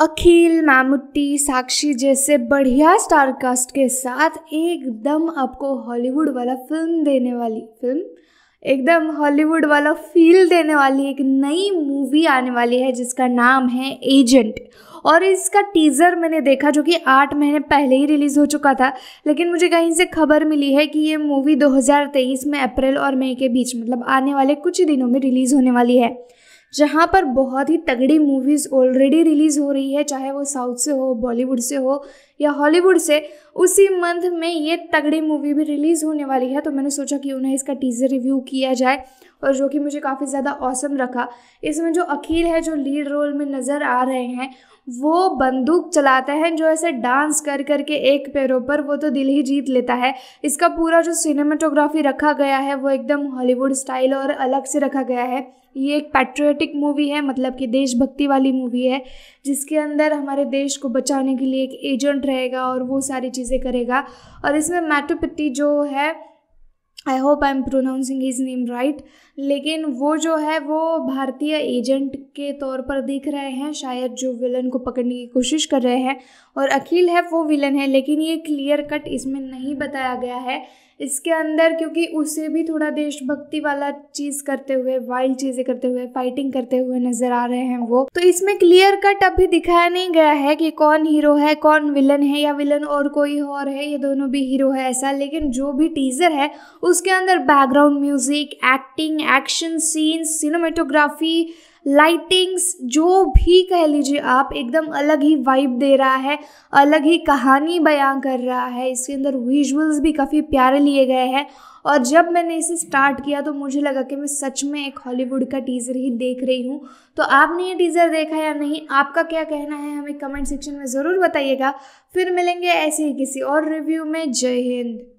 अखिल मामुट्टी साक्षी जैसे बढ़िया star cast के साथ एकदम आपको हॉलीवुड वाला फिल्म देने वाली फिल्म एकदम हॉलीवुड वाला फील देने वाली एक नई मूवी आने वाली है जिसका नाम है एजेंट और इसका टीज़र मैंने देखा जो कि आठ महीने पहले ही रिलीज़ हो चुका था लेकिन मुझे कहीं से खबर मिली है कि ये मूवी 2023 में अप्रैल और मई के बीच मतलब आने वाले कुछ दिनों में रिलीज़ होने वाली है जहाँ पर बहुत ही तगड़ी मूवीज़ ऑलरेडी रिलीज़ हो रही है चाहे वो साउथ से हो बॉलीवुड से हो या हॉलीवुड से उसी मंथ में ये तगड़ी मूवी भी रिलीज़ होने वाली है तो मैंने सोचा कि उन्हें इसका टीज़र रिव्यू किया जाए और जो कि मुझे काफ़ी ज़्यादा औसम रखा इसमें जो अखिल है जो लीड रोल में नज़र आ रहे हैं वो बंदूक चलाते हैं जो ऐसे डांस कर कर के एक पैरों पर वो तो दिल ही जीत लेता है इसका पूरा जो सिनेमाटोग्राफी रखा गया है वो एकदम हॉलीवुड स्टाइल और अलग से रखा गया है ये एक पैट्रियटिक मूवी है मतलब कि देशभक्ति वाली मूवी है जिसके अंदर हमारे देश को बचाने के लिए एक एजेंट रहेगा और वो सारी चीज़ें करेगा और इसमें मैटोपिटी जो है I hope I am pronouncing his name right लेकिन वो जो है वो भारतीय एजेंट के तौर पर दिख रहे हैं शायद जो विलन को पकड़ने की कोशिश कर रहे हैं और अखिल है वो विलन है लेकिन ये क्लियर कट इसमें नहीं बताया गया है इसके अंदर क्योंकि उसे भी थोड़ा देशभक्ति वाला चीज़ करते हुए वाइल्ड चीज़ें करते हुए फाइटिंग करते हुए नजर आ रहे हैं वो तो इसमें क्लियर कट अभी दिखाया नहीं गया है कि कौन हीरो है कौन विलन है या विलन और कोई और है ये दोनों भी हीरो है ऐसा लेकिन जो भी टीजर है उसके अंदर background music acting action scenes cinematography lightings जो भी कह लीजिए आप एकदम अलग ही वाइब दे रहा है अलग ही कहानी बयां कर रहा है इसके अंदर विजुअल्स भी काफ़ी प्यारे लिए गए हैं और जब मैंने इसे स्टार्ट किया तो मुझे लगा कि मैं सच में एक हॉलीवुड का टीज़र ही देख रही हूँ तो आपने ये टीज़र देखा या नहीं आपका क्या कहना है हमें कमेंट सेक्शन में ज़रूर बताइएगा फिर मिलेंगे ऐसे ही किसी और रिव्यू में जय हिंद